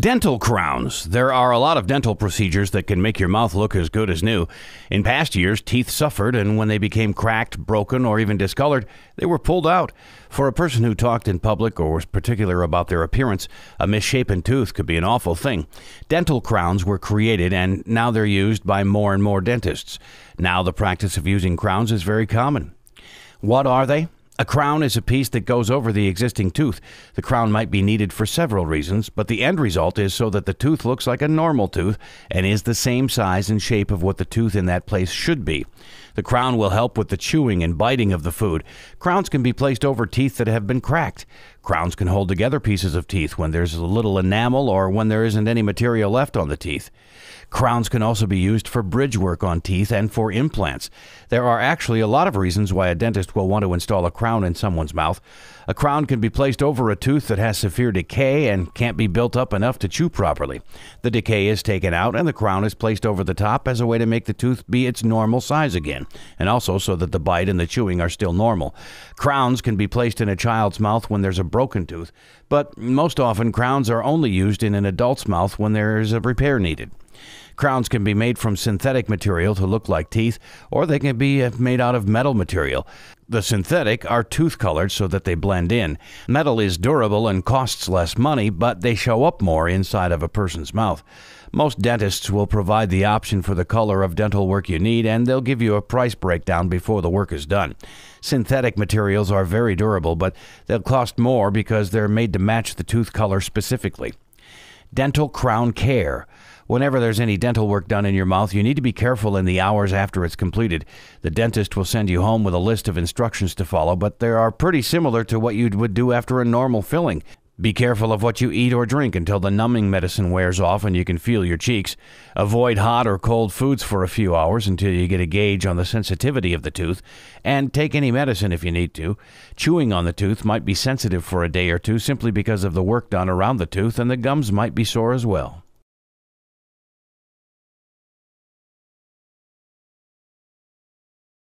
Dental crowns. There are a lot of dental procedures that can make your mouth look as good as new. In past years, teeth suffered, and when they became cracked, broken, or even discolored, they were pulled out. For a person who talked in public or was particular about their appearance, a misshapen tooth could be an awful thing. Dental crowns were created, and now they're used by more and more dentists. Now, the practice of using crowns is very common. What are they? A crown is a piece that goes over the existing tooth. The crown might be needed for several reasons, but the end result is so that the tooth looks like a normal tooth and is the same size and shape of what the tooth in that place should be. The crown will help with the chewing and biting of the food. Crowns can be placed over teeth that have been cracked. Crowns can hold together pieces of teeth when there's a little enamel or when there isn't any material left on the teeth. Crowns can also be used for bridge work on teeth and for implants. There are actually a lot of reasons why a dentist will want to install a crown crown in someone's mouth. A crown can be placed over a tooth that has severe decay and can't be built up enough to chew properly. The decay is taken out and the crown is placed over the top as a way to make the tooth be its normal size again, and also so that the bite and the chewing are still normal. Crowns can be placed in a child's mouth when there's a broken tooth, but most often crowns are only used in an adult's mouth when there is a repair needed. Crowns can be made from synthetic material to look like teeth, or they can be uh, made out of metal material. The synthetic are tooth colored so that they blend in. Metal is durable and costs less money, but they show up more inside of a person's mouth. Most dentists will provide the option for the color of dental work you need, and they'll give you a price breakdown before the work is done. Synthetic materials are very durable, but they'll cost more because they're made to match the tooth color specifically. Dental Crown Care. Whenever there's any dental work done in your mouth, you need to be careful in the hours after it's completed. The dentist will send you home with a list of instructions to follow, but they are pretty similar to what you would do after a normal filling. Be careful of what you eat or drink until the numbing medicine wears off and you can feel your cheeks. Avoid hot or cold foods for a few hours until you get a gauge on the sensitivity of the tooth, and take any medicine if you need to. Chewing on the tooth might be sensitive for a day or two simply because of the work done around the tooth, and the gums might be sore as well.